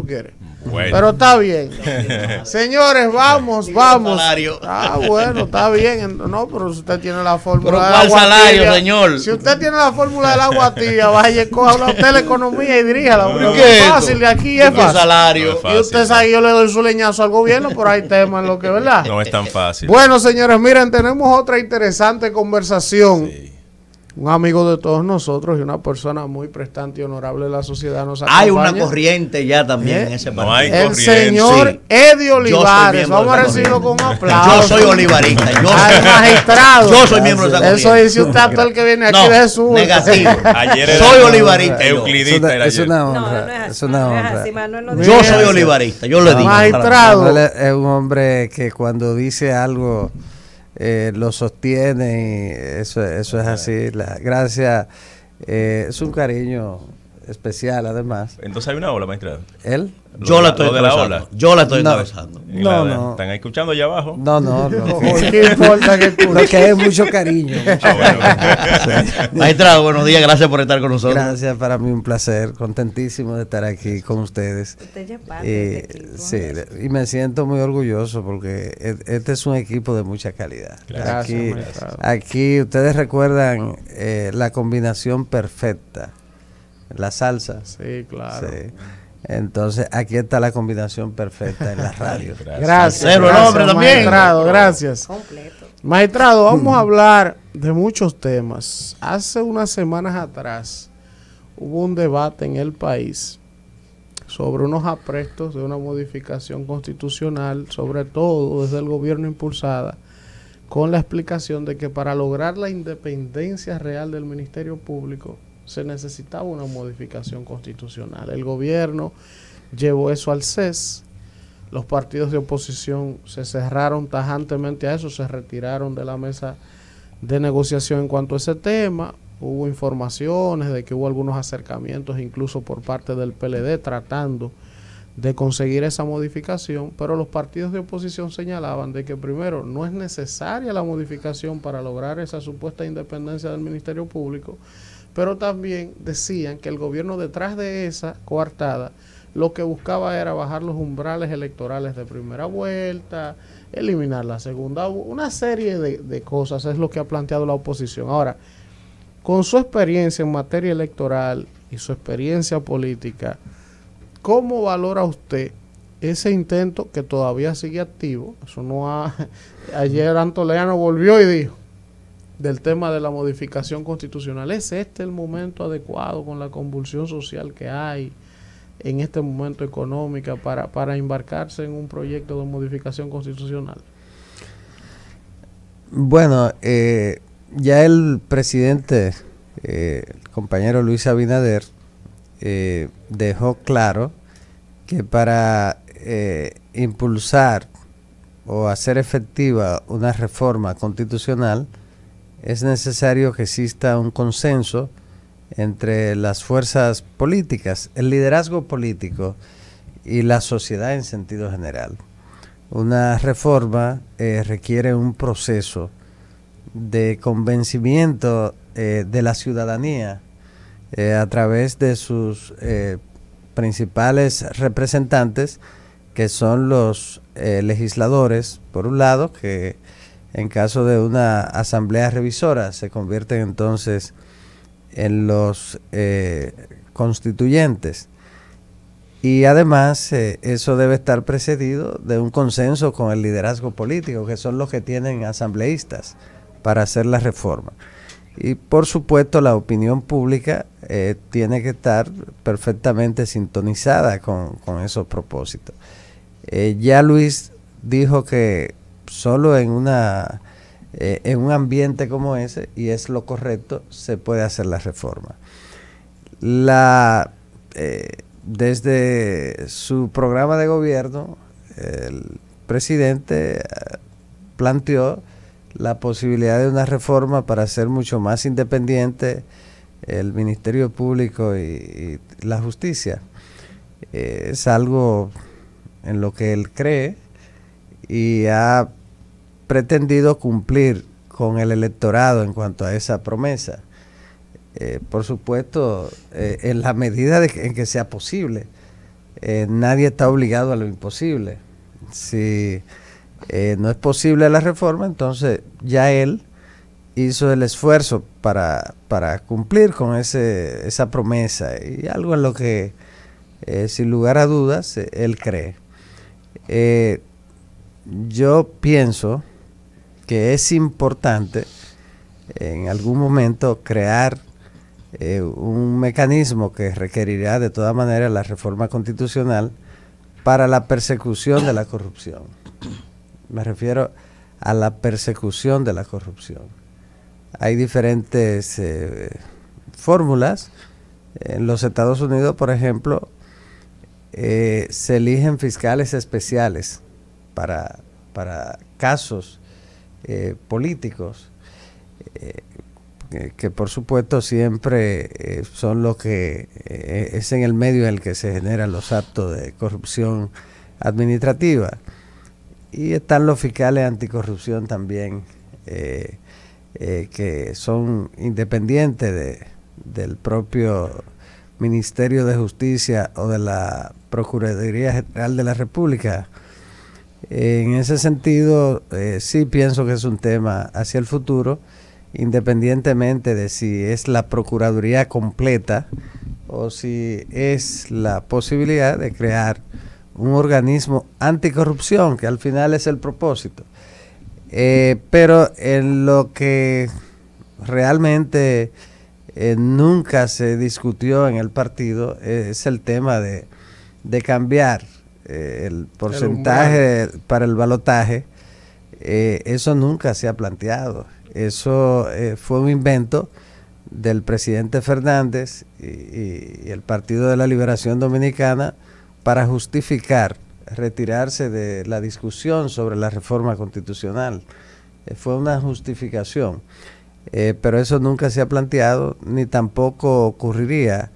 tú Pero está bien. Señores, vamos, vamos. Ah, bueno, está bien. No, pero si usted tiene la fórmula de señor? Si usted tiene la fórmula del agua tía, vaya y coja usted la economía y diríjala. es fácil, aquí es fácil. Salario. Y usted sabe, yo le doy su leñazo al gobierno, pero hay temas en lo que, ¿verdad? No es tan fácil. Bueno, señores, miren, tenemos otra interesante conversación un amigo de todos nosotros y una persona muy prestante y honorable de la sociedad nos acompaña. Hay una corriente ya también en eh, ese partido. el señor Edio Eddie Olivares. Vamos a recibirlo con un aplauso. Yo soy olivarista. Yo soy magistrado. Yo soy miembro de esa corriente. Eso dice un todo el que viene aquí de Jesús. Negativo. Ayer soy olivarista. Euclidista Es una honra. es, una honra. yo soy olivarista. Yo le digo. Magistrado. Es un hombre que cuando dice algo eh, lo sostiene eso, eso es así. La, gracias. Eh, es un cariño especial además. Entonces hay una ola, maestra. ¿Él? Yo la estoy de Yo la estoy atravesando. No, no. ¿Están escuchando allá abajo? No, no, no. Oh, ¿Qué importa que Porque hay mucho cariño. Ah, buenos días. Gracias por estar con nosotros. Gracias, para mí un placer. Contentísimo de estar aquí con ustedes. Usted ya este Sí, y me siento muy orgulloso porque e, este es un equipo de mucha calidad. Gracias, aquí, aquí ustedes recuerdan eh, la combinación perfecta la salsa. Sí, claro. Entonces, aquí está la combinación perfecta en la radio. gracias. Gracias, también. gracias. Completo. Maestrado, vamos a hablar de muchos temas. Hace unas semanas atrás hubo un debate en el país sobre unos aprestos de una modificación constitucional, sobre todo desde el gobierno impulsada, con la explicación de que para lograr la independencia real del Ministerio Público, se necesitaba una modificación constitucional. El gobierno llevó eso al CES. Los partidos de oposición se cerraron tajantemente a eso, se retiraron de la mesa de negociación en cuanto a ese tema. Hubo informaciones de que hubo algunos acercamientos incluso por parte del PLD tratando de conseguir esa modificación, pero los partidos de oposición señalaban de que primero no es necesaria la modificación para lograr esa supuesta independencia del Ministerio Público pero también decían que el gobierno detrás de esa coartada lo que buscaba era bajar los umbrales electorales de primera vuelta, eliminar la segunda, una serie de, cosas es lo que ha planteado la oposición. Ahora, con su experiencia en materia electoral y su experiencia política, ¿cómo valora usted ese intento que todavía sigue activo? Eso no Ayer Antoliano volvió y dijo, del tema de la modificación constitucional. ¿Es este el momento adecuado con la convulsión social que hay en este momento económica para, embarcarse en un proyecto de modificación constitucional? Bueno, eh, ya el presidente, eh, el compañero Luis Abinader, eh, dejó claro que para impulsar o hacer efectiva una reforma constitucional, es necesario que exista un consenso entre las fuerzas políticas, el liderazgo político y la sociedad en sentido general. Una reforma eh, requiere un proceso de convencimiento eh, de la ciudadanía eh, a través de sus principales representantes, que son los legisladores, por un lado, que en caso de una asamblea revisora, se convierten entonces en los eh, constituyentes. Y además eh, eso debe estar precedido de un consenso con el liderazgo político, que son los que tienen asambleístas para hacer la reforma. Y por supuesto la opinión pública eh, tiene que estar perfectamente sintonizada con, esos propósitos. ya Luis dijo que solo en una eh, en un ambiente como ese y es lo correcto se puede hacer la reforma la eh, desde su programa de gobierno el presidente eh, planteó la posibilidad de una reforma para ser mucho más independiente el Ministerio Público y, la justicia. es algo en lo que él cree y ha pretendido cumplir con el electorado en cuanto a esa promesa. Eh, por supuesto, eh, en la medida en que sea posible. Eh, nadie está obligado a lo imposible. Si no es posible la reforma, entonces ya él hizo el esfuerzo para, para cumplir con ese, esa promesa y algo en lo que, sin lugar a dudas, él cree. yo pienso que es importante en algún momento crear eh, un mecanismo que requerirá de toda manera la reforma constitucional para la persecución de la corrupción. Me refiero a la persecución de la corrupción. Hay diferentes eh, fórmulas. En los Estados Unidos, por ejemplo, eh, se eligen fiscales especiales para, para casos eh, políticos, eh, que, por supuesto siempre eh, son los que e-, es en el medio en el que se generan los actos de corrupción administrativa. Y están los fiscales anticorrupción también, que son independientes del propio Ministerio de Justicia o de la Procuraduría General de la República en ese sentido, eh, sí pienso que es un tema hacia el futuro, independientemente de si es la Procuraduría completa o si es la posibilidad de crear un organismo anticorrupción, que al final es el propósito. Eh, pero en lo que realmente eh, nunca se discutió en el partido eh, es el tema de, de cambiar eh, el porcentaje para el balotaje, eh, eso nunca se ha planteado. Eso eh, fue un invento del presidente Fernández y, el Partido de la Liberación Dominicana para justificar retirarse de la discusión sobre la reforma constitucional. fue una justificación. pero eso nunca se ha planteado ni tampoco ocurriría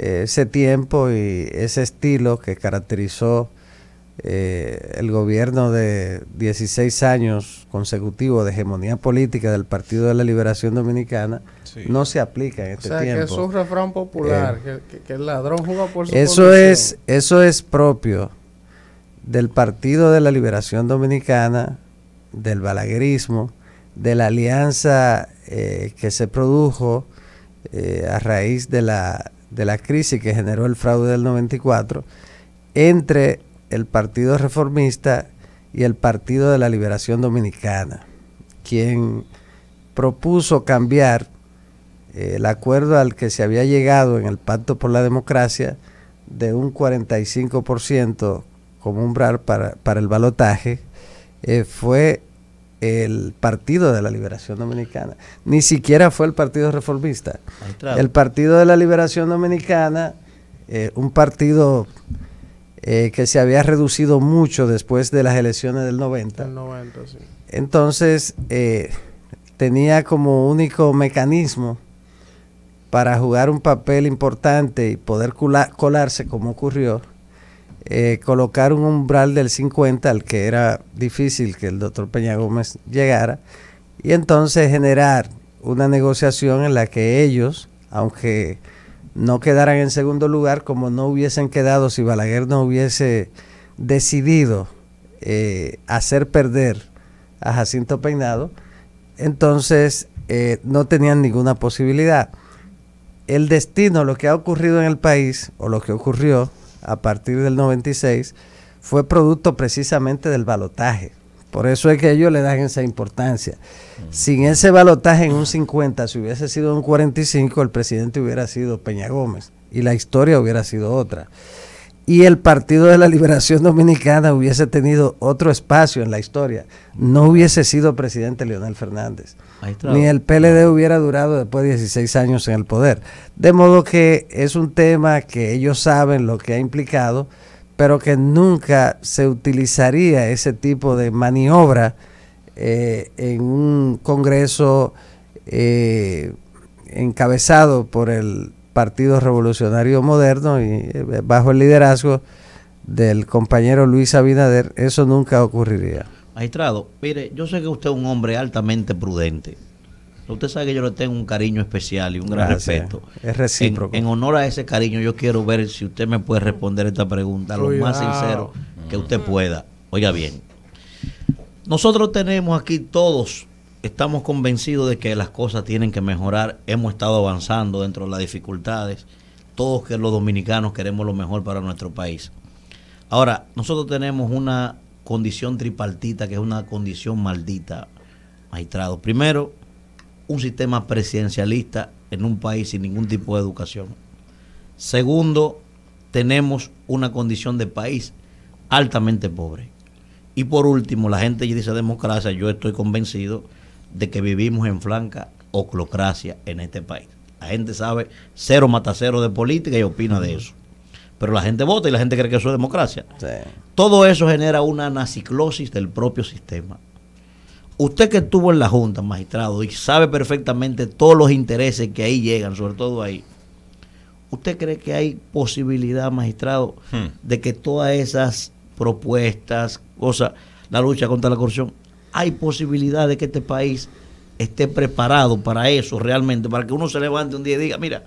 ese tiempo y ese estilo que caracterizó eh, el gobierno de 16 años consecutivos de hegemonía política del Partido de la Liberación Dominicana no se aplica en este o sea, Que es un refrán popular, eh, que, el ladrón juega por su eso es Eso es propio del Partido de la Liberación Dominicana, del balaguerismo, de la alianza eh, que se produjo a raíz de la de la crisis que generó el fraude del 94 entre el Partido Reformista y el Partido de la Liberación Dominicana, quien propuso cambiar eh, el acuerdo al que se había llegado en el Pacto por la Democracia de un 45% como umbral para, para el balotaje, eh, fue el Partido de la Liberación Dominicana. Ni siquiera fue el Partido Reformista. El Partido de la Liberación Dominicana, eh, un partido eh, que se había reducido mucho después de las elecciones del 90. Entonces, eh, tenía como único mecanismo para jugar un papel importante y poder colarse como ocurrió eh, colocar un umbral del 50 al que era difícil que el doctor Peña Gómez llegara y entonces generar una negociación en la que ellos, aunque no quedaran en segundo lugar, como no hubiesen quedado si Balaguer no hubiese decidido eh, hacer perder a Jacinto Peinado, entonces eh, no tenían ninguna posibilidad. El destino, lo que ha ocurrido en el país, o lo que ocurrió, a partir del 96 fue producto precisamente del balotaje. Por eso es que ellos le dan esa importancia. Sin ese balotaje en un 50, si hubiese sido un 45, el presidente hubiera sido Peña Gómez y la historia hubiera sido otra y el Partido de la Liberación Dominicana hubiese tenido otro espacio en la historia, no hubiese sido presidente Leonel Fernández, ni el PLD hubiera durado después de 16 años en el poder. De modo que es un tema que ellos saben lo que ha implicado, pero que nunca se utilizaría ese tipo de maniobra eh, en un Congreso eh, encabezado por el Partido Revolucionario Moderno y eh, bajo el liderazgo del compañero Luis Abinader, eso nunca ocurriría. Magistrado, mire, yo sé que usted es un hombre altamente prudente. Usted sabe que yo le tengo un cariño especial y un gran respeto. Es recíproco. En, honor a ese cariño, yo quiero ver si usted me puede responder esta pregunta lo más sincero que usted pueda. Oiga bien, nosotros tenemos aquí todos estamos convencidos de que las cosas tienen que mejorar. Hemos estado avanzando dentro de las dificultades. Todos que los dominicanos queremos lo mejor para nuestro país. Ahora, nosotros tenemos una condición tripartita que es una condición maldita, magistrado. Primero, un sistema presidencialista en un país sin ningún tipo de educación. Segundo, tenemos una condición de país altamente pobre. Y por último, la gente dice democracia, yo estoy convencido de que vivimos en flanca oclocracia en este país. La gente sabe cero matacero de política y opina de eso. Pero la gente vota y la gente cree que eso es democracia. Todo eso genera una anaciclosis del propio sistema. Usted que estuvo en la Junta, magistrado, y sabe perfectamente todos los intereses que ahí llegan, sobre todo ahí, ¿usted cree que hay posibilidad, magistrado, hmm. de que todas esas propuestas, cosa la lucha contra la corrupción, hay posibilidad de que este país esté preparado para eso realmente, para que uno se levante un día y diga, mira,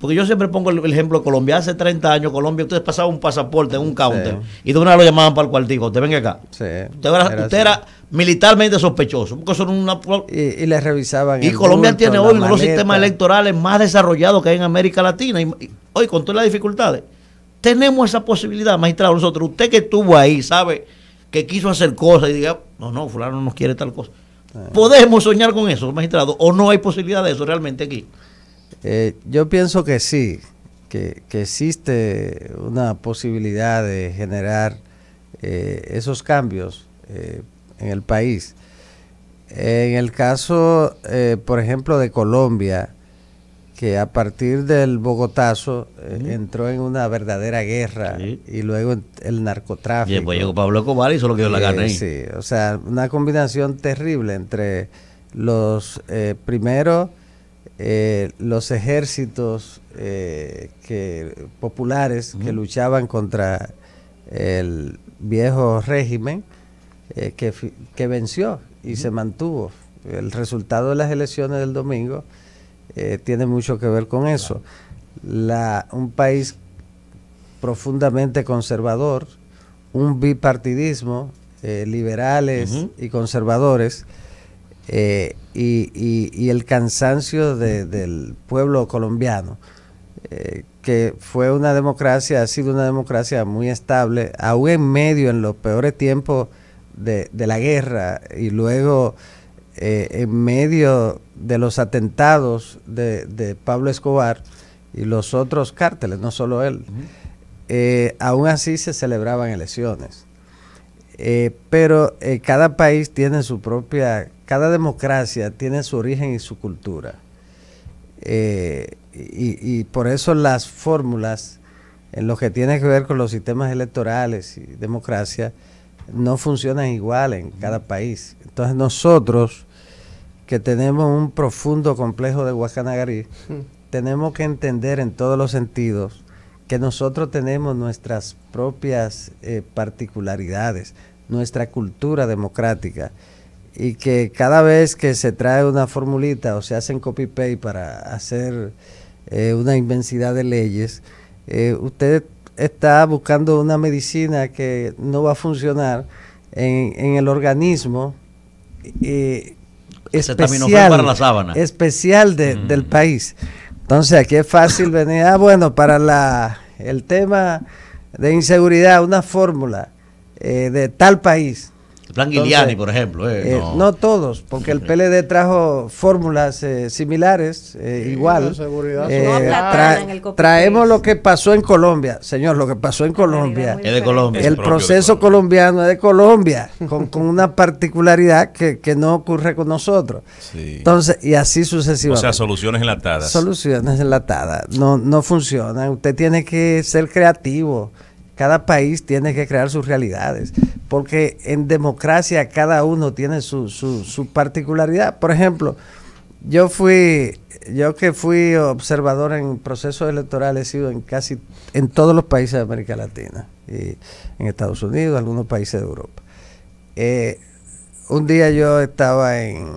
porque yo siempre pongo el ejemplo de Colombia. Hace 30 años, Colombia, ustedes pasaban un pasaporte en un counter y de una vez lo llamaban para el cuartico. Usted venga acá. usted, era, militarmente sospechoso. Porque son una. Y, y revisaban. Y Colombia tiene hoy uno de los sistemas electorales más desarrollados que hay en América Latina. y, hoy, con todas las dificultades, tenemos esa posibilidad, magistrado. Nosotros, usted que estuvo ahí, sabe que quiso hacer cosas y diga, no, no, fulano no quiere tal cosa. Ah. ¿Podemos soñar con eso, magistrado? ¿O no hay posibilidad de eso realmente aquí? Eh, yo pienso que sí, que, existe una posibilidad de generar eh, esos cambios eh, en el país. En el caso, por ejemplo, de Colombia, que a partir del Bogotazo eh, entró en una verdadera guerra y luego el narcotráfico. Y después llegó Pablo Escobar y solo quedó la carne. sí, o sea, una combinación terrible entre los eh, primero eh, los ejércitos eh, populares que luchaban contra el viejo régimen que, venció y se mantuvo. El resultado de las elecciones del domingo eh, tiene mucho que ver con eso. La, un país profundamente conservador, un bipartidismo, eh, liberales y conservadores, eh, y, el cansancio del pueblo colombiano, que fue una democracia, ha sido una democracia muy estable, aún en medio, en los peores tiempos de la guerra, y luego eh, en medio de los atentados de, Pablo Escobar y los otros cárteles, no solo él, eh, aún así se celebraban elecciones. Eh, pero cada país tiene su propia, cada democracia tiene su origen y su cultura. y por eso las fórmulas en lo que tiene que ver con los sistemas electorales y democracia no funcionan igual en cada país. Entonces nosotros, que tenemos un profundo complejo de Guacanagarí, hmm. tenemos que entender en todos los sentidos que nosotros tenemos nuestras propias eh, particularidades, nuestra cultura democrática y que cada vez que se trae una formulita o se hacen copy-paste para hacer eh, una inmensidad de leyes, eh, usted está buscando una medicina que no va a funcionar en, en el organismo eh, especial, para la sábana. especial mm. del país. Entonces aquí es fácil venir, ah, bueno, para la, el tema de inseguridad, una fórmula eh, de tal país plan por ejemplo. Eh, eh, no. todos, porque el PLD trajo fórmulas eh, similares, igual. traemos lo que pasó en Colombia, señor, lo que pasó en Colombia. de Colombia. El proceso colombiano es de Colombia, con, una particularidad que, no ocurre con nosotros. Entonces, y así sucesivamente. O sea, soluciones enlatadas. Soluciones enlatadas. No, no funcionan. Usted tiene que ser creativo cada país tiene que crear sus realidades, porque en democracia cada uno tiene su, particularidad. Por ejemplo, yo fui, yo que fui observador en procesos electorales, he sido en casi en todos los países de América Latina, y en Estados Unidos, algunos países de Europa. Eh, un día yo estaba en,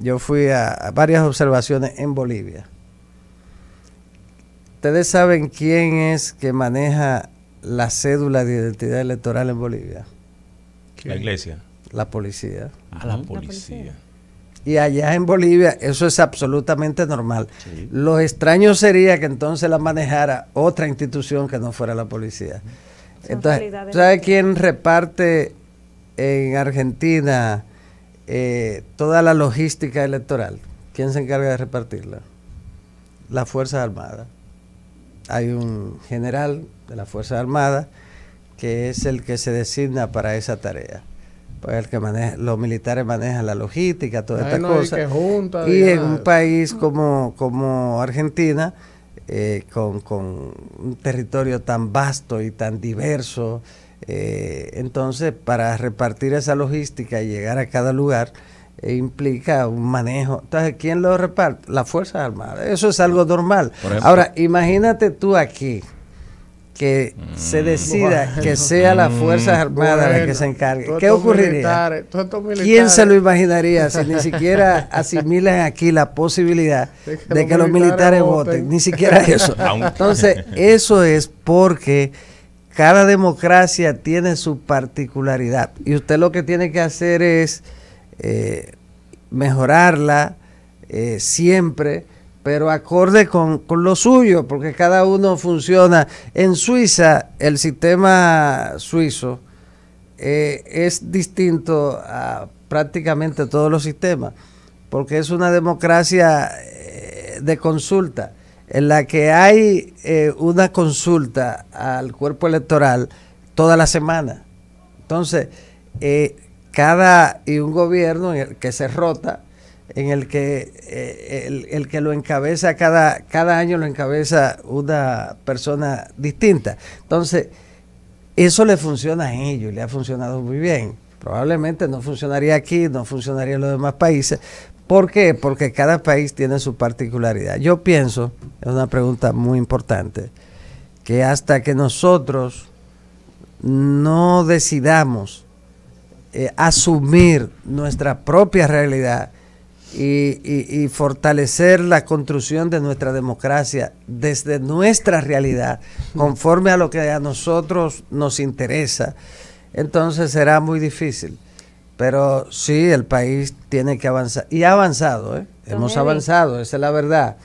yo fui a varias observaciones en Bolivia. Ustedes saben quién es que maneja la cédula de identidad electoral en Bolivia. La iglesia. La policía. Ah, la policía. Y allá en Bolivia eso es absolutamente normal. Lo extraño sería que entonces la manejara otra institución que no fuera la policía. entonces, ¿sabe quién reparte en Argentina eh, toda la logística electoral? ¿Quién se encarga de repartirla? La Fuerza Armada. Hay un general de la Fuerza Armada, que es el que se designa para esa tarea. Pues el que maneja, los militares manejan la logística, todas estas cosas. Y, en un país como, como Argentina, eh, con, un territorio tan vasto y tan diverso, eh, entonces para repartir esa logística y llegar a cada lugar, eh, implica un manejo. Entonces, ¿quién lo reparte? Las Fuerzas Armadas. Eso es algo normal. Ahora, imagínate tú aquí, que se mm. decida que sea las mm, Fuerzas Armadas la que se encargue. ¿Qué ocurriría? ¿Quién se lo imaginaría si ni siquiera asimilan aquí la posibilidad de que, los, militares, voten. Ni siquiera eso. Entonces, eso es porque cada democracia tiene su particularidad y usted lo que tiene que hacer es eh, mejorarla eh, siempre pero acorde con, lo suyo, porque cada uno funciona. En Suiza, el sistema suizo eh, es distinto a prácticamente todos los sistemas, porque es una democracia eh, de consulta, en la que hay eh, una consulta al cuerpo electoral toda la semana. Entonces, cada y un gobierno que se rota, en el que eh, el, que lo encabeza cada, cada año lo encabeza una persona distinta. Entonces, eso le funciona a ellos le ha funcionado muy bien. Probablemente no funcionaría aquí, no funcionaría en los demás países. ¿Por qué? Porque cada país tiene su particularidad. Yo pienso, es una pregunta muy importante, que hasta que nosotros no decidamos eh, asumir nuestra propia realidad, y, fortalecer la construcción de nuestra democracia desde nuestra realidad, conforme a lo que a nosotros nos interesa, entonces será muy difícil. Pero sí, el país tiene que avanzar. Y ha avanzado, ¿eh? hemos avanzado, esa es la verdad.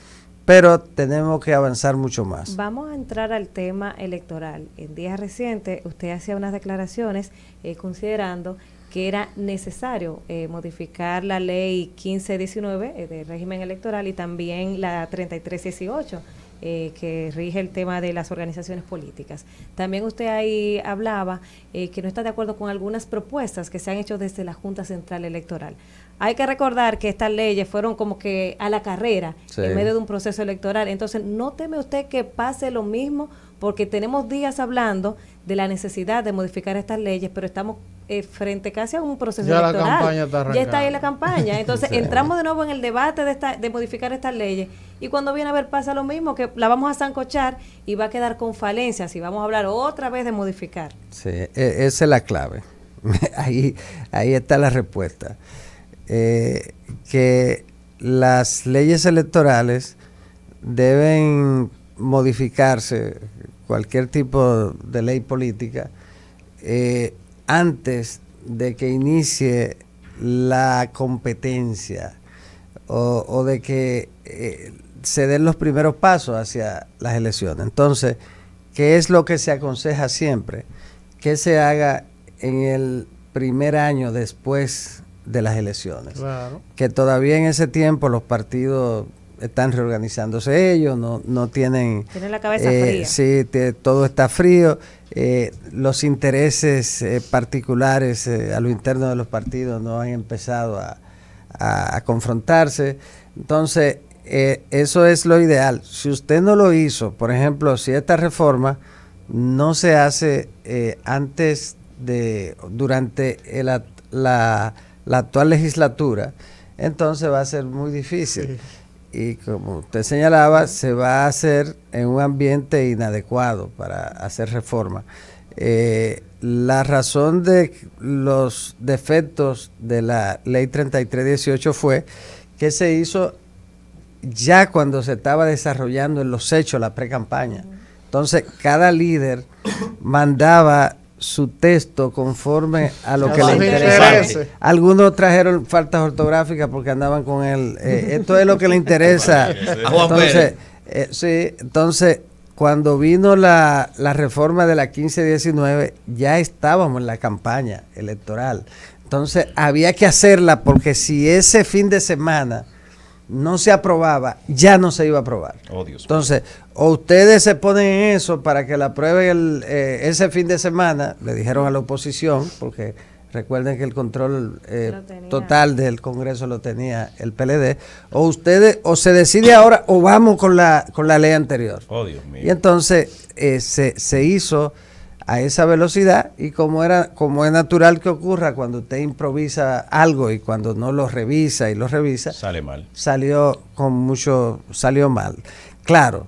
Pero tenemos que avanzar mucho más. Vamos a entrar al tema electoral. En días recientes usted hacía unas declaraciones eh, considerando que era necesario eh, modificar la ley 1519 eh, del régimen electoral y también la 3318. Eh, que rige el tema de las organizaciones políticas. También usted ahí hablaba eh, que no está de acuerdo con algunas propuestas que se han hecho desde la Junta Central Electoral. Hay que recordar que estas leyes fueron como que a la carrera en medio de un proceso electoral. Entonces, no teme usted que pase lo mismo porque tenemos días hablando de la necesidad de modificar estas leyes, pero estamos eh, frente casi a un proceso electoral. ya está ahí la campaña. Entonces entramos de nuevo en el debate de, esta, de modificar estas leyes. Y cuando viene a ver pasa lo mismo, que la vamos a zancochar y va a quedar con falencias y vamos a hablar otra vez de modificar. Sí, e, esa es la clave. Ahí, ahí está la respuesta. Eh, que las leyes electorales deben modificarse, cualquier tipo de ley política, eh, antes de que inicie la competencia o, de que eh, se den los primeros pasos hacia las elecciones. Entonces, ¿qué es lo que se aconseja siempre? Que se haga en el primer año después de las elecciones. Que todavía en ese tiempo los partidos están reorganizándose ellos, no, tienen... Tienen la cabeza eh, fría. Sí, todo está frío eh, los intereses eh, particulares eh, a lo interno de los partidos no han empezado a, confrontarse. Entonces, eso es lo ideal. Si usted no lo hizo, por ejemplo, si esta reforma no se hace antes de, durante la, actual legislatura, entonces va a ser muy difícil y como usted señalaba, se va a hacer en un ambiente inadecuado para hacer reforma. Eh, la razón de los defectos de la ley 3318 fue que se hizo ya cuando se estaba desarrollando en los hechos la pre-campaña. Entonces, cada líder mandaba su texto conforme a lo que le interesa. Algunos trajeron faltas ortográficas porque andaban con él. Eh, esto es lo que le interesa. Entonces, eh, sí, entonces cuando vino la, la reforma de la 15-19, ya estábamos en la campaña electoral. Entonces, había que hacerla porque si ese fin de semana no se aprobaba, ya no se iba a aprobar. Oh, entonces, o ustedes se ponen eso para que la aprueben el, eh, ese fin de semana, le dijeron a la oposición, porque recuerden que el control eh, total del Congreso lo tenía el PLD, o ustedes, o se decide ahora, o vamos con la, con la ley anterior. Oh, y entonces eh, se, se hizo a esa velocidad y como, era, como es natural que ocurra cuando usted improvisa algo y cuando no lo revisa y lo revisa, sale mal. Salió con mucho, salió mal. Claro,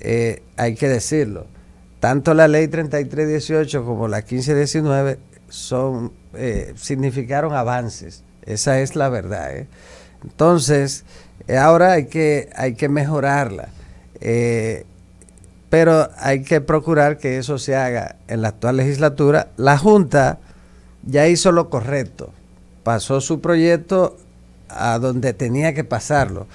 eh, hay que decirlo, tanto la ley 3318 como la 1519 son, eh, significaron avances, esa es la verdad. ¿eh? Entonces, ahora hay que, hay que mejorarla pero hay que procurar que eso se haga en la actual legislatura. La Junta ya hizo lo correcto, pasó su proyecto a donde tenía que pasarlo,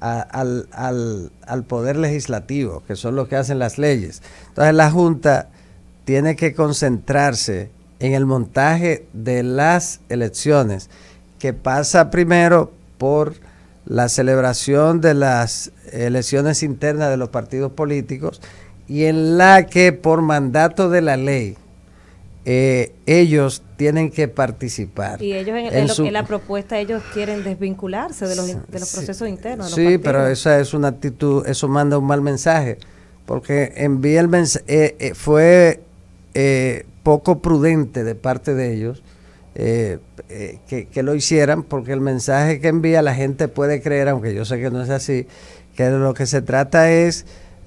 al, al poder legislativo, que son los que hacen las leyes. Entonces la Junta tiene que concentrarse en el montaje de las elecciones, que pasa primero por la celebración de las elecciones internas de los partidos políticos y en la que por mandato de la ley eh, ellos tienen que participar. Y ellos en, lo, la propuesta ellos quieren desvincularse de los, procesos internos. sí, pero esa es una actitud, eso manda un mal mensaje, porque el eh, eh, fue poco prudente de parte de ellos eh, eh, que, lo hicieran, porque el mensaje que envía la gente puede creer, aunque yo sé que no es así, que lo que se trata es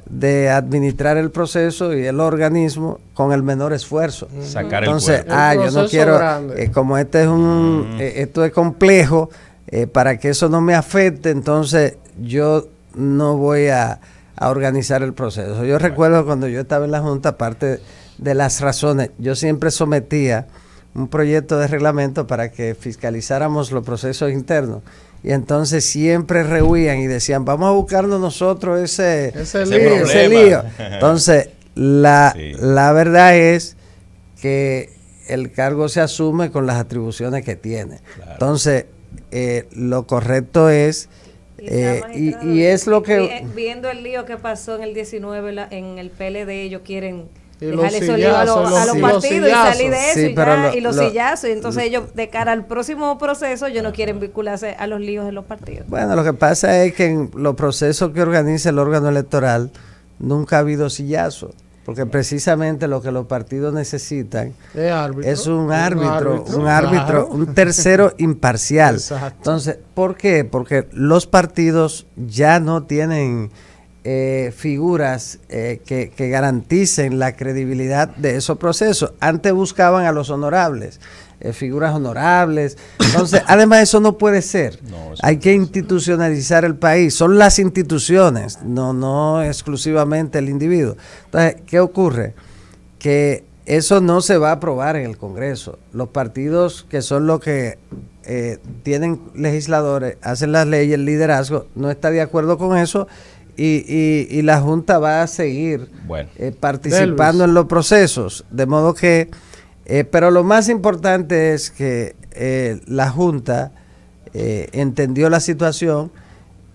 de administrar el proceso y el organismo con el menor esfuerzo. Sacar Entonces, ah, yo no quiero, eh, como este es un, esto es complejo, para que eso no me afecte, entonces yo no voy a, a organizar el proceso. Yo recuerdo cuando yo estaba en la Junta, parte de las razones, yo siempre sometía un proyecto de reglamento para que fiscalizáramos los procesos internos. Y entonces siempre rehuían y decían, vamos a buscarnos nosotros ese, lío, Entonces, la, la verdad es que el cargo se asume con las atribuciones que tiene. Entonces, eh, lo correcto es... y, eh, es lo que... Eh, viendo el lío que pasó en el 19 en el PLD, ellos quieren y los sillazos, y salir de eso los sillazos. Entonces ellos, de cara al próximo proceso, ellos no quieren vincularse a los líos de los partidos. Bueno, lo que pasa es que en los procesos que organiza el órgano electoral nunca ha habido sillazo. Porque precisamente lo que los partidos necesitan es un árbitro, un árbitro, un, tercero imparcial. Entonces, ¿por qué? Porque los partidos ya no tienen eh, figuras eh, que, garanticen la credibilidad de esos procesos. Antes buscaban a los honorables, eh, figuras honorables. Entonces, además eso no puede ser. Hay que institucionalizar el país. Son las instituciones, no, no exclusivamente el individuo. Entonces, ¿qué ocurre? Que eso no se va a aprobar en el Congreso. Los partidos que son los que tienen legisladores, hacen las leyes, el liderazgo, no está de acuerdo con eso y, la Junta va a seguir eh, participando en los procesos. De modo que, eh, pero lo más importante es que eh, la Junta entendió la situación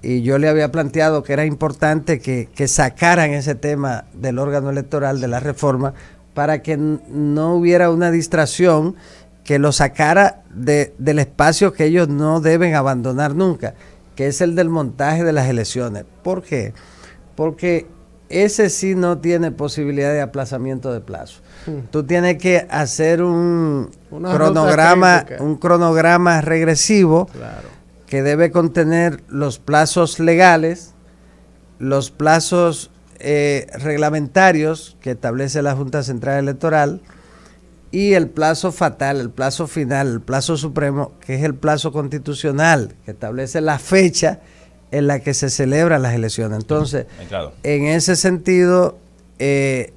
y yo le había planteado que era importante que, que sacaran ese tema del órgano electoral, de la reforma, para que no hubiera una distracción que lo sacara de, del espacio que ellos no deben abandonar nunca que es el del montaje de las elecciones. ¿Por qué? Porque ese sí no tiene posibilidad de aplazamiento de plazo. Hmm. Tú tienes que hacer un cronograma, un cronograma regresivo que debe contener los plazos legales, los plazos eh, reglamentarios que establece la Junta Central Electoral y el plazo fatal, el plazo final, el plazo supremo, que es el plazo constitucional, que establece la fecha en la que se celebran las elecciones. Entonces, en ese sentido, eh,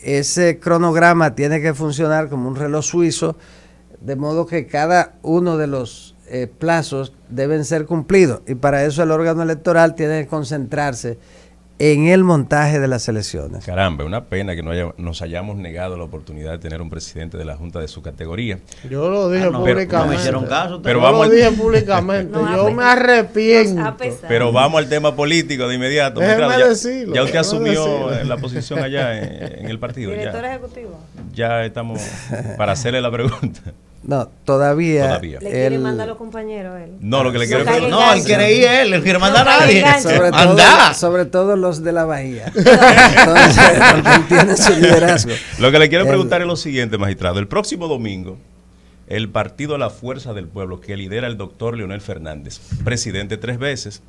ese cronograma tiene que funcionar como un reloj suizo, de modo que cada uno de los eh, plazos deben ser cumplidos. Y para eso el órgano electoral tiene que concentrarse en el montaje de las elecciones. Caramba, una pena que nos hayamos negado la oportunidad de tener un presidente de la Junta de su categoría. Yo lo dije ah, públicamente. Pero, yo lo dije públicamente. yo me arrepiento. Pero vamos al tema político de inmediato. ya, usted asumió la posición allá en, el partido. Director ejecutivo. Ya estamos para hacerle la pregunta. No, todavía. Le quiere mandar a los compañeros él. No, lo que le quiere No, él quiere ir él, quiere mandar a nadie. Sobre Todo, sobre todo los de la Bahía. Entonces, Lo que le quiero preguntar es lo siguiente, magistrado. El próximo domingo, el partido La Fuerza del Pueblo, que lidera el doctor Leonel Fernández, presidente tres veces,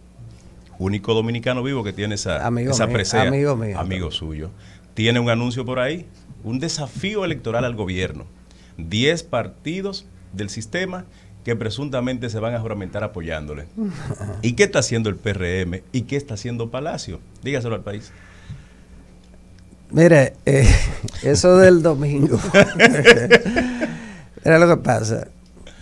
único dominicano vivo que tiene esa, presencia, amigo, mío, amigo suyo, tiene un anuncio por ahí, un desafío electoral al gobierno 10 partidos del sistema que presuntamente se van a juramentar apoyándole. ¿Y qué está haciendo el PRM? ¿Y qué está haciendo Palacio? Dígaselo al país. Mire, eh, eso del domingo. Mira lo que pasa.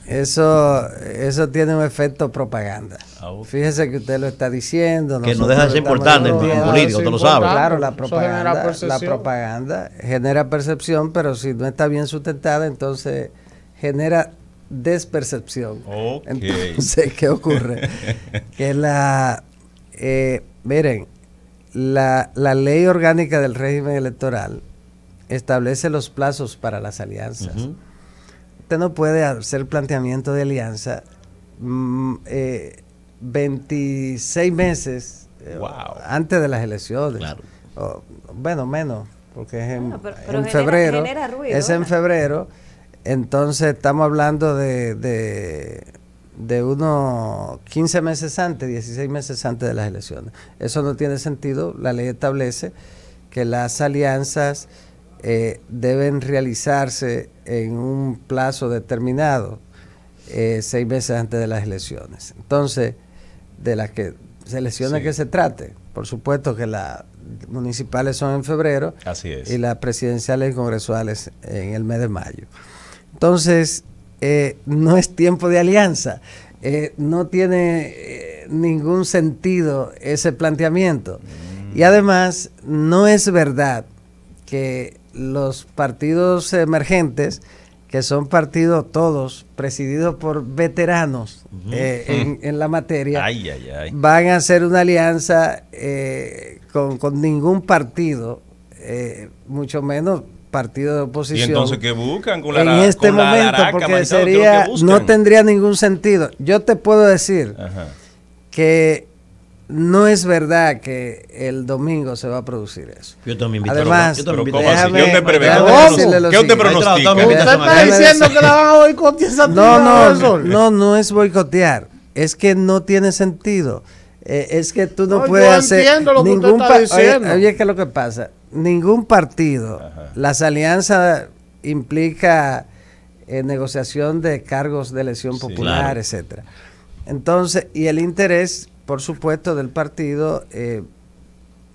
Eso, eso tiene un efecto propaganda. Ah, Fíjese que usted lo está diciendo. Que no deja de ser importante en, político, usted lo sabe. Claro, la propaganda, la propaganda genera percepción, pero si no está bien sustentada, entonces genera despercepción. Entonces, ¿qué ocurre? que la... Eh, miren, la, la ley orgánica del régimen electoral establece los plazos para las alianzas usted no puede hacer planteamiento de alianza 26 mm, eh, meses eh, antes de las elecciones. bueno, menos, porque es en, febrero. es en febrero. Entonces estamos hablando de, de, de unos 15 meses antes, 16 meses antes de las elecciones. Eso no tiene sentido. La ley establece que las alianzas eh, deben realizarse en un plazo determinado, eh, seis meses antes de las elecciones. Entonces, de las que selecciones que se trate, por supuesto que las municipales son en febrero y las presidenciales y congresuales en el mes de mayo. Entonces, eh, no es tiempo de alianza. no tiene ningún sentido ese planteamiento. Mm. Y además, no es verdad que los partidos emergentes, que son partidos todos presididos por veteranos eh, en, la materia, van a hacer una alianza eh, con, ningún partido, eh, mucho menos partido de oposición. ¿Y entonces qué buscan con la En este momento, porque no tendría ningún sentido. Yo te puedo decir que no es verdad que el domingo se va a producir eso. Yo también invito Además, yo también invito déjame, ¿Qué usted está diciendo que la van a boicotear no, no, no, no es boicotear. Es que no tiene sentido. Eh, es que tú no, puedes hacer lo ningún usted Oye, ¿qué es lo que pasa? Ningún partido, las alianzas implica eh, negociación de cargos de elección popular, etc. etcétera. Entonces, y el interés por supuesto, del partido eh,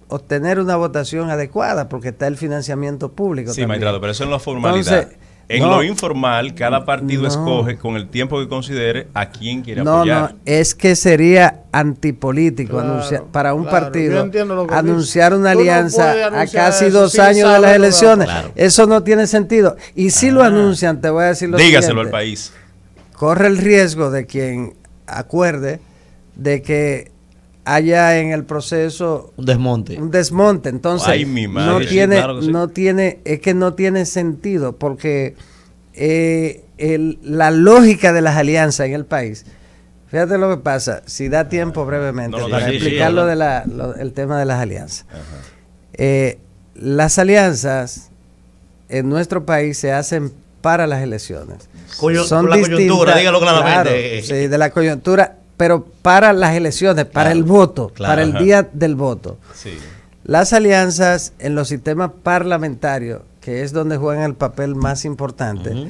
obtener una votación adecuada, porque está el financiamiento público. Sí, maestrado, pero eso en la formalidad. en lo informal, cada partido escoge con el tiempo que considere a quién quiere apoyar. No, no, es que sería antipolítico para un partido anunciar una alianza a casi dos años de las elecciones. Eso no tiene sentido. Y si lo ah. anuncian, te voy a decir lo Dígaselo al país. Corre el riesgo de quien acuerde de que haya en el proceso un desmonte. Un desmonte, entonces no tiene no tiene es que no tiene sentido porque eh, la lógica de las alianzas en el país. Fíjate lo que pasa, si da tiempo brevemente para explicarlo explicar de el tema de las alianzas. Eh, las alianzas en nuestro país se hacen para las elecciones. Son Son la coyuntura, dígalo claramente. sí, de la coyuntura pero para las elecciones, para el voto, para el día del voto. Las alianzas en los sistemas parlamentarios, que es donde juegan el papel más importante,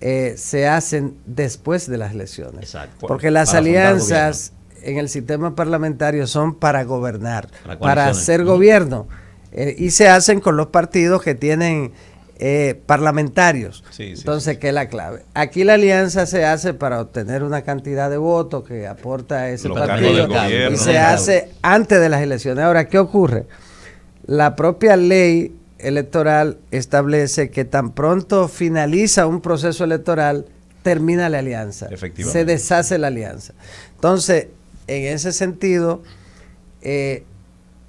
eh, se hacen después de las elecciones. Pues, Porque las alianzas en el sistema parlamentario son para gobernar, para, hacer gobierno. Eh, y se hacen con los partidos que tienen eh, parlamentarios. Entonces, qué es la clave? Aquí la alianza se hace para obtener una cantidad de votos que aporta ese partido y se hace antes de las elecciones. Ahora, ¿qué ocurre? La propia ley electoral establece que tan pronto finaliza un proceso electoral, termina la alianza. Se deshace la alianza. Entonces, en ese sentido, eh,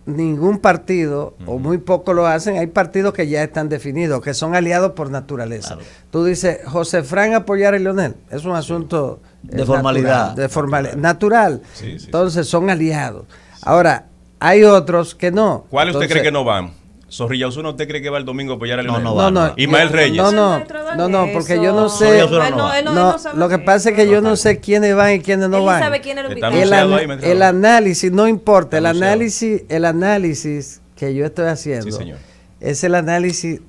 ningún partido, o muy poco lo hacen, hay partidos que ya están definidos, que son aliados por naturaleza. Tú dices, José Fran apoyar a Leonel, es un asunto... De eh, formalidad. de formalidad. Natural. Entonces son aliados. Ahora, hay otros que no. ¿Cuáles usted cree que no van? Zorrilla Osuna, ¿usted cree que va el domingo a apoyar a No, no, no, Reyes. No, no, no, no, porque yo no sé. No, lo que pasa es que yo no sé quiénes van y quiénes no van. el, el análisis, no importa, el análisis, el análisis que yo estoy haciendo. Es el análisis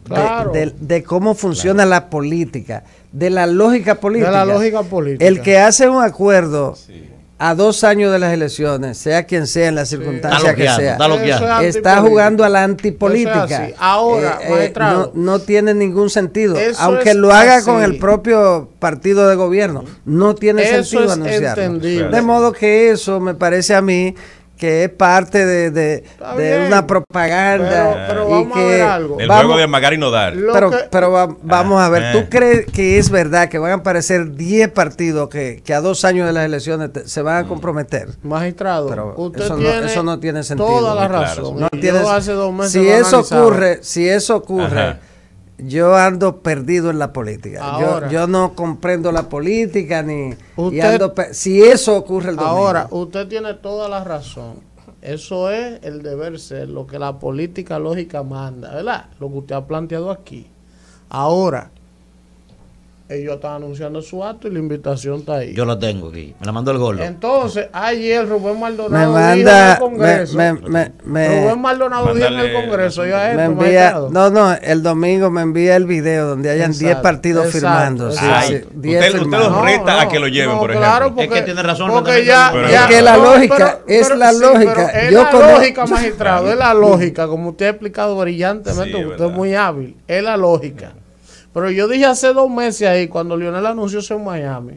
de, cómo funciona la política, de la lógica política. De la lógica política. El que hace un acuerdo sí a dos años de las elecciones, sea quien sea, en la circunstancia que sea, está, jugando a la antipolítica. Ahora, eh, eh, no, tiene ningún sentido, aunque lo haga con el propio partido de gobierno, no tiene sentido anunciarlo. De modo que eso me parece a mí que es parte de, una propaganda. Pero, algo. El vamos, juego de amagar no dar. Pero, pero vamos a ver, ¿tú ah. crees que es verdad que van a aparecer 10 partidos que, a dos años de las elecciones se van a mm. comprometer? Magistrado, usted eso, no, tiene sentido. Toda la razón. No si eso ocurre, si eso ocurre yo ando perdido en la política. yo, no comprendo la política ni... si eso ocurre el domingo. Ahora, usted tiene toda la razón. Eso es el deber ser, lo que la política lógica manda, ¿verdad? Lo que usted ha planteado aquí. Ahora, ellos están anunciando su acto y la invitación está ahí. Yo la tengo aquí, me la mandó el gol Entonces, ayer Rubén Maldonado me manda, el Rubén Maldonado dijo en el Congreso. Yo no, no, el domingo me envía el video donde hayan 10 partidos firmando. Sí, usted, lo reta a que lo lleven, por ejemplo. Claro, porque, es que tiene razón. Porque ya, que la lógica es la lógica. yo la lógica, magistrado, es la lógica, como usted ha explicado brillantemente, usted es muy hábil, es la lógica. Pero yo dije hace dos meses ahí, cuando Lionel anunció eso en Miami,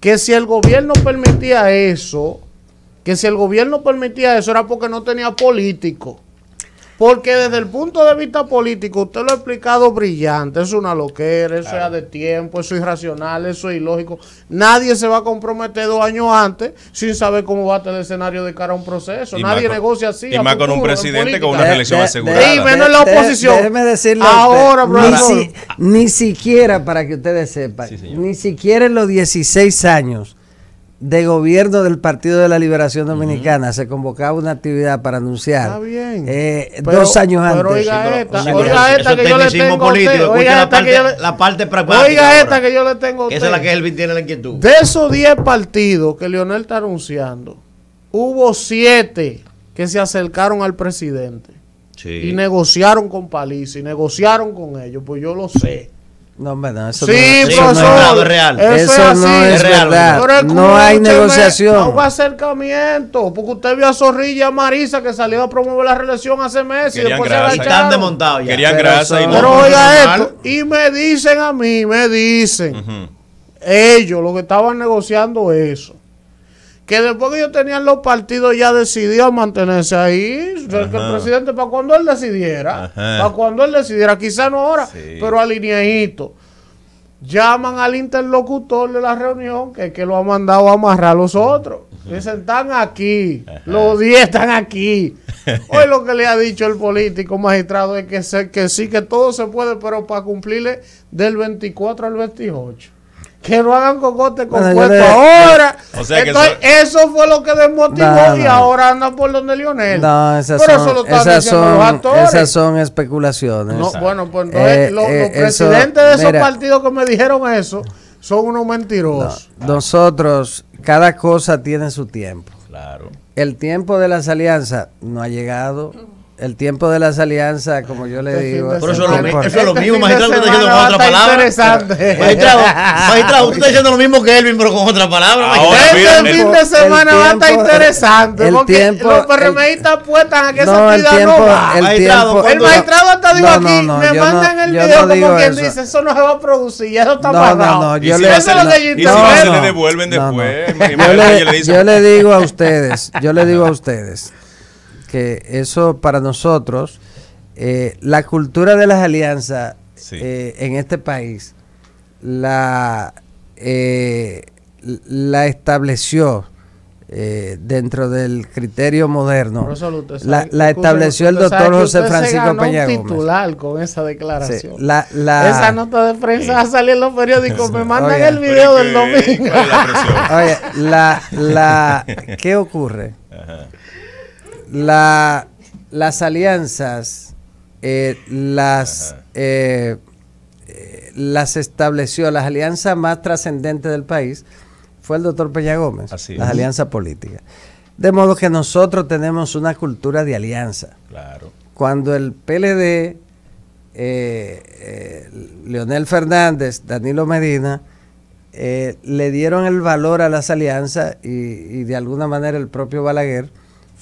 que si el gobierno permitía eso, que si el gobierno permitía eso era porque no tenía político. Porque desde el punto de vista político, usted lo ha explicado brillante, es una loquera, eso es de tiempo, eso es irracional, eso es ilógico. Nadie se va a comprometer dos años antes sin saber cómo va a estar el escenario de cara a un proceso. Nadie negocia así. Y más con un presidente con una reelección asegurada. Y menos la oposición. déjeme decirle Ahora, usted, ni, siquiera, para que ustedes sepan, ni siquiera en los 16 años de gobierno del Partido de la Liberación Dominicana. Se convocaba una actividad para anunciar. Eh, dos años antes. Oiga esta, que yo le tengo político. Usted, oiga la, parte, que la parte Oiga esta que yo le tengo. Esa es la que él tiene la inquietud. De esos 10 partidos que Leonel está anunciando, hubo 7 que se acercaron al presidente. Y negociaron con Paliza y negociaron con ellos. Pues yo lo sé. No, verdad, eso no, eso es real. Eso, es no es, real, No hay negociación. No hubo acercamiento, porque usted vio a Zorrilla, a Marisa, que salió a promover la relación hace meses. y después Se la y están desmontados Querían pero grasa y no. Pero oiga esto, y me dicen a mí, me dicen, ellos, los que estaban negociando eso que después que ellos tenían los partidos ya decidió mantenerse ahí. el presidente, para cuando él decidiera, para cuando él decidiera, quizá no ahora, pero alineadito. Llaman al interlocutor de la reunión, que es que lo ha mandado a amarrar a los otros. Dicen, están aquí, los 10 están aquí. Hoy lo que le ha dicho el político magistrado es que, que sí, que todo se puede, pero para cumplirle del 24 al 28 que no hagan cocote con ahora. eso... fue lo que desmotivó y ahora andan por donde Lionel. No, esas son, especulaciones. No, bueno, pues eh, eh, los, presidentes de esos partidos que me dijeron eso son unos mentirosos. nosotros, cada cosa tiene su tiempo. Claro. El tiempo de las alianzas no ha llegado. El tiempo de las alianzas, como yo le digo. Pero eso, es lo este mismo, magistrado, usted está diciendo con otra palabra. Interesante. Magistrado, usted está diciendo lo mismo que Elvin, pero con otra palabra. Ahora, este fin de semana va a estar interesante. porque los PRMistas apuestan a que no, esa actividad no El, magistrado hasta digo aquí, me mandan el video como quien dice, eso no se va a producir, ya eso está no, No, no, y si no se le devuelven después. Yo le digo a ustedes, yo le digo a ustedes que eso para nosotros, eh, la cultura de las alianzas eh, en este país, la, eh, la estableció dentro del criterio moderno. la, estableció el doctor José Francisco Peña titular con esa declaración. la, la, esa nota de prensa va a salir en los periódicos. Me mandan el video del domingo. Oye, la, la, ¿qué ocurre? la, las alianzas eh, las, eh, eh, las estableció, las alianzas más trascendentes del país fue el doctor Peña Gómez, las alianzas políticas. De modo que nosotros tenemos una cultura de alianza. Claro. Cuando el PLD, Leonel Fernández, Danilo Medina, le dieron el valor a las alianzas y de alguna manera el propio Balaguer,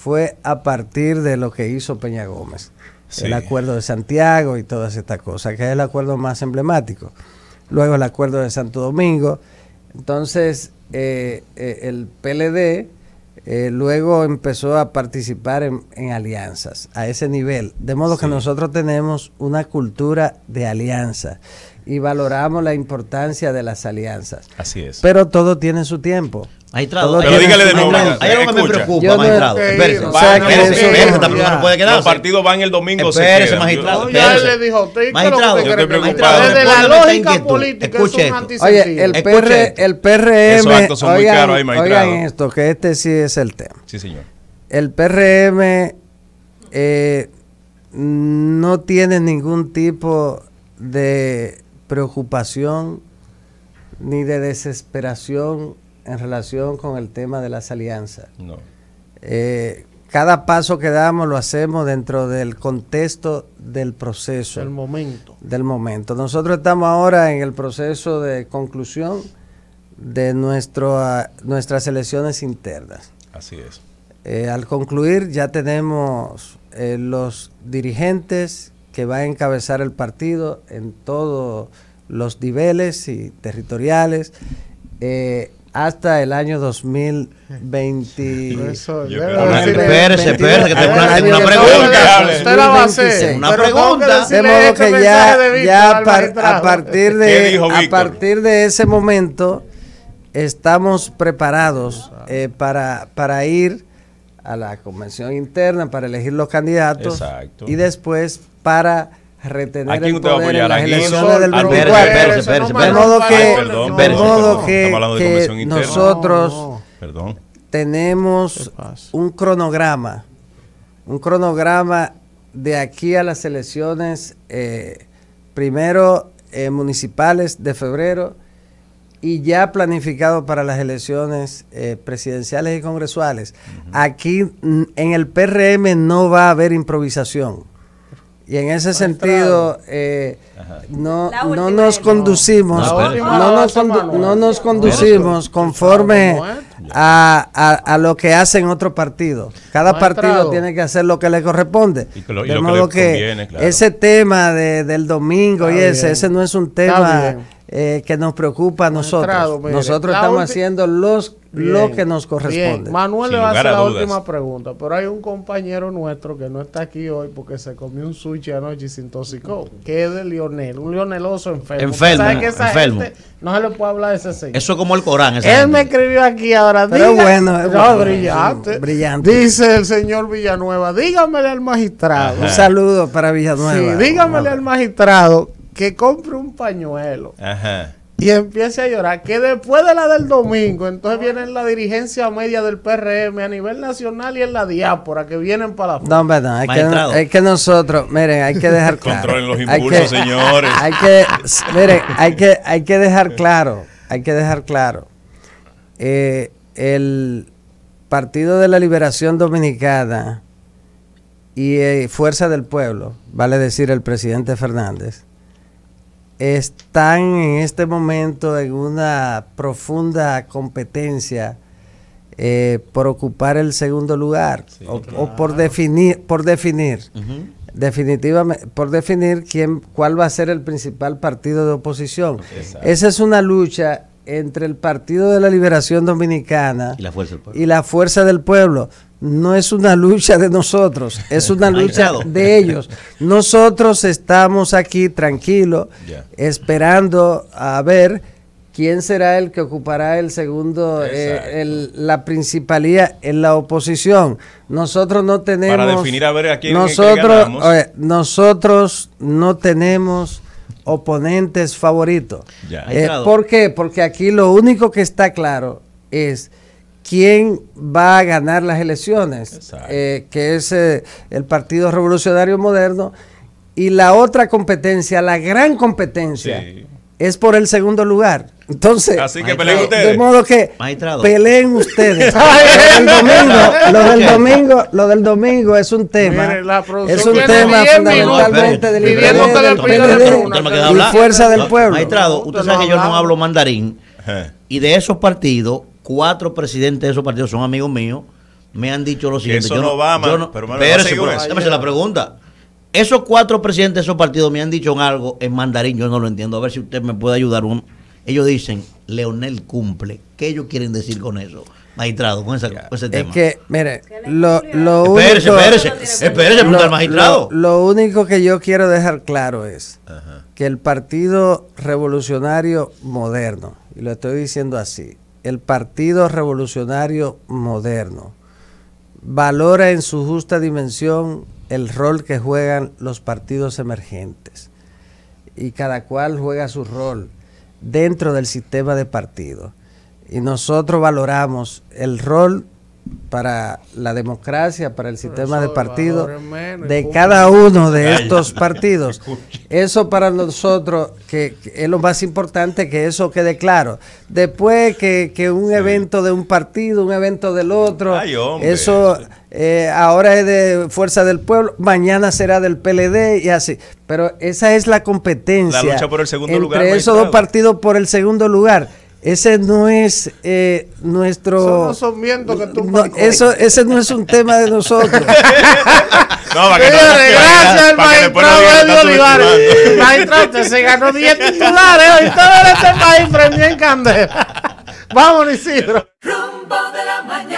fue a partir de lo que hizo Peña Gómez. El acuerdo de Santiago y todas estas cosas, que es el acuerdo más emblemático. Luego el acuerdo de Santo Domingo. Entonces, eh, eh, el PLD eh, luego empezó a participar en, alianzas a ese nivel. De modo que nosotros tenemos una cultura de alianza y valoramos la importancia de las alianzas. Así es. Pero todo tiene su tiempo. Maestrado, pero dígale de nuevo. Hay algo que me preocupa, magistrado maestrado. espérese, o sea, espérese, esta persona no puede quedarse. Los partidos van el domingo. Espérese, magistrado. Ya le dijo, usted magistrado, yo estoy preocupado. Desde la lógica política Escuche es un esto. Oye, el, PR, e, el PRM. E Esos actos son oigan, muy caros ahí, maestrado. Oigan esto, que este sí es el tema. Sí, señor. El PRM e eh, no tiene ningún tipo de preocupación ni de desesperación en relación con el tema de las alianzas. Eh, cada paso que damos lo hacemos dentro del contexto del proceso. Del momento. Del momento. Nosotros estamos ahora en el proceso de conclusión de nuestro, ah, nuestras elecciones internas. Así es. Eh, al concluir ya tenemos eh, los dirigentes que va a encabezar el partido en todos los niveles y territoriales. Eh, hasta el año 2020. Espérese, espérese, que tengo una, pregunta. Usted la va a hacer. Una pregunta. De modo que ya, ya a, partir de, a partir de ese momento estamos preparados ah. eh, para, para ir a la convención interna, para elegir los candidatos y después para retener el poder en las elecciones del 24. De modo que, de modo que, nosotros tenemos un cronograma, un cronograma de aquí a las elecciones, eh, primero municipales de febrero y ya planificado para las elecciones eh, presidenciales y congresuales. Aquí mm, en el PRM no va a haber improvisación. Y en ese sentido, no, nos conducimos, no nos, conducimos conforme a, lo que hacen otros partidos. Cada partido tiene que hacer lo que le corresponde. de modo que, ese tema del domingo y ese, ese no es un tema eh, que nos preocupa a nosotros. nosotros estamos haciendo lo que nos corresponde. Manuel le va a hacer la última pregunta, pero hay un compañero nuestro que no está aquí hoy porque se comió un sushi anoche y se intoxicó, que es de Lionel, un lioneloso enfermo. Enfermo, ¿Sabe que enfermo. no se le puede hablar de ese señor. Eso es como el Corán. Él me escribió aquí ahora. Pero bueno, brillante. Dice el señor Villanueva, dígamele al magistrado. Un saludo para Villanueva. Sí, dígamele al magistrado que compre un pañuelo. Y empiece a llorar, que después de la del domingo, entonces viene la dirigencia media del PRM a nivel nacional y en la diápora que vienen para la... No, es que, nosotros, miren, hay que dejar claro... Controlen los impulsos, señores. Hay que, miren, hay que, dejar claro, hay que dejar claro. Eh, el Partido de la Liberación Dominicana y eh, Fuerza del Pueblo, vale decir el presidente Fernández, están en este momento en una profunda competencia eh, por ocupar el segundo lugar o, por ah. definir, por definir, definitivamente, por definir quién, cuál va a ser el principal partido de oposición. Esa es una lucha entre el Partido de la Liberación Dominicana y la Fuerza del Pueblo, no es una lucha de nosotros, es una lucha de ellos. Nosotros estamos aquí tranquilos, esperando a ver quién será el que ocupará el segundo, eh, la principalía en la oposición. Nosotros no tenemos... Para definir a ver a quién nosotros, nosotros no tenemos oponentes favoritos. Eh, ¿Por qué? Porque aquí lo único que está claro es quién va a ganar las elecciones, eh, que es eh, el Partido Revolucionario Moderno, y la otra competencia, la gran competencia, es por el segundo lugar. Entonces, Así que peleen ustedes. De modo que peleen ustedes. lo, del domingo, del domingo, es un tema. es un tema fundamentalmente del la fuerza del pueblo. Maestrado, usted sabe que yo no hablo mandarín. Y de esos partidos, cuatro presidentes de esos partidos son amigos míos. Me han dicho lo siguiente. no pero me la pregunta. Esos cuatro presidentes de esos partidos me han dicho algo en mandarín, yo no lo entiendo. A ver si usted me puede ayudar uno. Ellos dicen, Leonel cumple. ¿Qué ellos quieren decir con eso, magistrado, con, ese tema? Es que, mire, lo, lo único... Espérese, espérese, magistrado. Lo, único que yo quiero dejar claro es que el Partido Revolucionario Moderno, y lo estoy diciendo así, el Partido Revolucionario Moderno valora en su justa dimensión el rol que juegan los partidos emergentes y cada cual juega su rol dentro del sistema de partido. Y nosotros valoramos el rol para la democracia, para el sistema de partido de cada uno de estos partidos. Eso para nosotros que, es lo más importante que eso quede claro. Después que, que un evento de un partido, un evento del otro, eso eh, ahora es de Fuerza del Pueblo, mañana será del PLD y así. Pero esa es la competencia. La lucha por el segundo entre Esos dos partidos por el segundo lugar ese no es eh, nuestro. Eso no son que tú no, eso, Ese no es un tema de nosotros. no, para que no, gracias al magistrado Eddie Olivares. Magistrado, usted se ganó 10 titulares hoy. Todo este país prendió en candela. Vámonos, Isidro. Rumbo de la mañana.